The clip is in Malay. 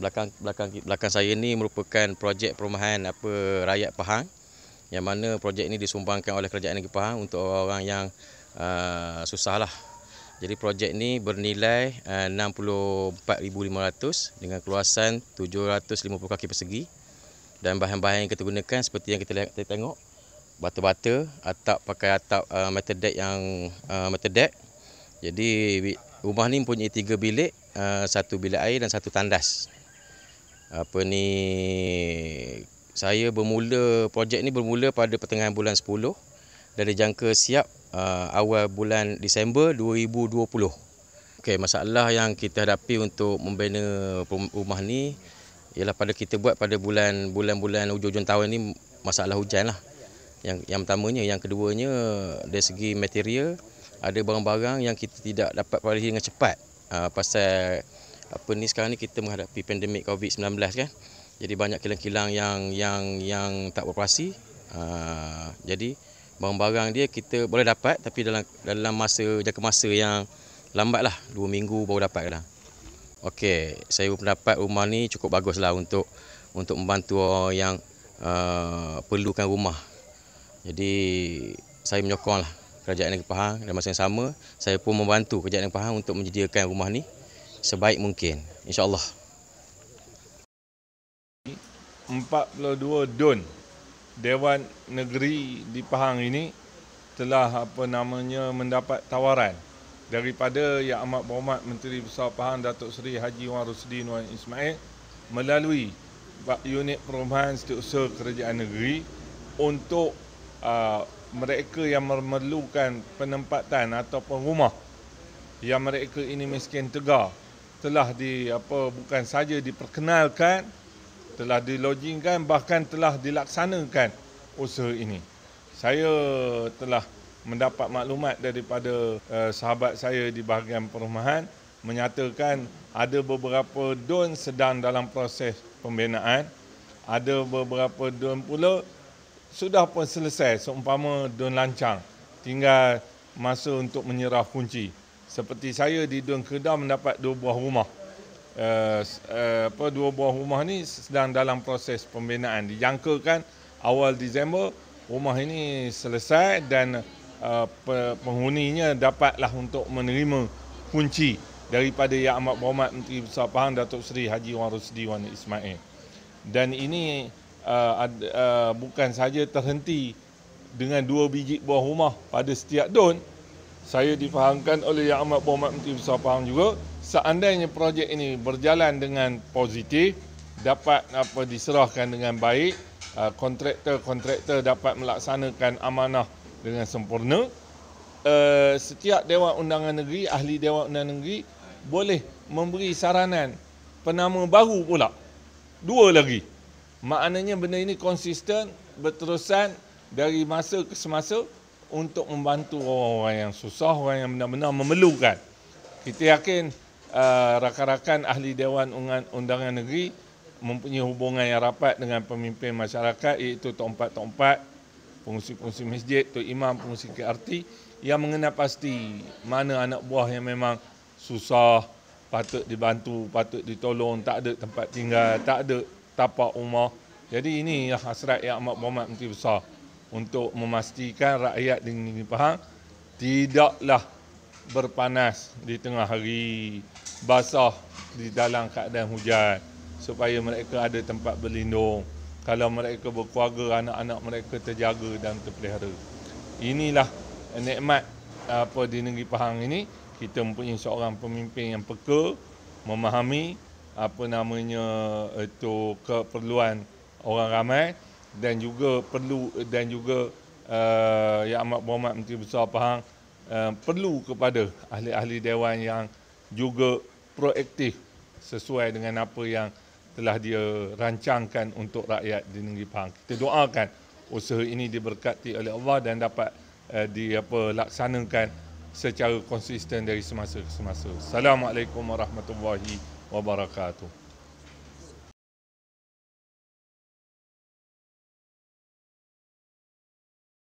belakang belakang belakang saya ini merupakan projek perumahan apa rakyat Pahang yang mana projek ini disumbangkan oleh Kerajaan Negeri Pahang untuk orang-orang yang uh, lah. Jadi projek ini bernilai ah, uh, 64,500 dengan keluasan 750 kaki persegi dan bahan-bahan yang kita gunakan seperti yang kita, lihat, tengok batu batu atap pakai atap uh, ah, metal deck yang uh, metal deck. Jadi rumah ni punya tiga bilik, satu bilik air dan satu tandas apa ni saya bermula projek ni bermula pada pertengahan bulan 10 dari jangka siap uh, awal bulan Disember 2020. Okey masalah yang kita hadapi untuk membina rumah ni ialah pada kita buat pada bulan bulan-bulan hujung-hujung tahun ni masalah hujan lah. Yang yang pertamanya yang keduanya dari segi material ada barang-barang yang kita tidak dapat pulih dengan cepat uh, pasal apa ni sekarang ni kita menghadapi pandemik COVID-19 kan. Jadi banyak kilang-kilang yang yang yang tak beroperasi. Uh, jadi barang-barang dia kita boleh dapat tapi dalam dalam masa jangka masa yang lambat lah. Dua minggu baru dapat kadang. Okey, saya pun dapat rumah ni cukup bagus lah untuk untuk membantu orang yang uh, perlukan rumah. Jadi saya menyokong lah kerajaan negeri Pahang dan masa yang sama saya pun membantu kerajaan negeri Pahang untuk menyediakan rumah ni sebaik mungkin. InsyaAllah. 42 DUN Dewan Negeri di Pahang ini telah apa namanya mendapat tawaran daripada Yang Amat Berhormat Menteri Besar Pahang Datuk Seri Haji Wan Rusdi Wan Ismail melalui unit perumahan setiausaha kerajaan negeri untuk uh, mereka yang memerlukan penempatan ataupun rumah yang mereka ini miskin tegar telah di apa bukan saja diperkenalkan telah dilogingkan bahkan telah dilaksanakan usaha ini saya telah mendapat maklumat daripada uh, sahabat saya di bahagian perumahan menyatakan ada beberapa don sedang dalam proses pembinaan ada beberapa don pula sudah pun selesai seumpama don lancang tinggal masa untuk menyerah kunci seperti saya di Dun Kedah mendapat dua buah rumah. Eh, eh, apa dua buah rumah ni sedang dalam proses pembinaan. Dijangkakan awal Disember rumah ini selesai dan eh, penghuninya dapatlah untuk menerima kunci daripada Yang Amat Berhormat Menteri Besar Pahang Datuk Seri Haji Wan Rusdi Wan Ismail. Dan ini uh, uh, bukan saja terhenti dengan dua biji buah rumah pada setiap don saya difahamkan oleh Yang Amat Berhormat Menteri Besar Faham juga seandainya projek ini berjalan dengan positif dapat apa diserahkan dengan baik uh, kontraktor-kontraktor dapat melaksanakan amanah dengan sempurna uh, setiap Dewan Undangan Negeri ahli Dewan Undangan Negeri boleh memberi saranan penama baru pula dua lagi maknanya benda ini konsisten berterusan dari masa ke semasa untuk membantu orang-orang yang susah, orang yang benar-benar memerlukan. Kita yakin uh, rakan-rakan ahli Dewan Undangan Negeri mempunyai hubungan yang rapat dengan pemimpin masyarakat iaitu tempat-tempat pengungsi-pengungsi masjid, tu imam, pengungsi KRT yang mengenal pasti mana anak buah yang memang susah, patut dibantu, patut ditolong, tak ada tempat tinggal, tak ada tapak rumah. Jadi ini hasrat yang amat berhormat Menteri Besar untuk memastikan rakyat di negeri Pahang tidaklah berpanas di tengah hari, basah di dalam keadaan hujan supaya mereka ada tempat berlindung. Kalau mereka berkeluarga, anak-anak mereka terjaga dan terpelihara. Inilah nikmat apa di negeri Pahang ini kita mempunyai seorang pemimpin yang peka memahami apa namanya itu keperluan orang ramai dan juga perlu dan juga uh, Yang Amat Berhormat Menteri Besar Pahang uh, perlu kepada ahli-ahli dewan yang juga proaktif sesuai dengan apa yang telah dia rancangkan untuk rakyat di negeri Pahang. Kita doakan usaha ini diberkati oleh Allah dan dapat uh, di apa laksanakan secara konsisten dari semasa ke semasa. Assalamualaikum warahmatullahi wabarakatuh.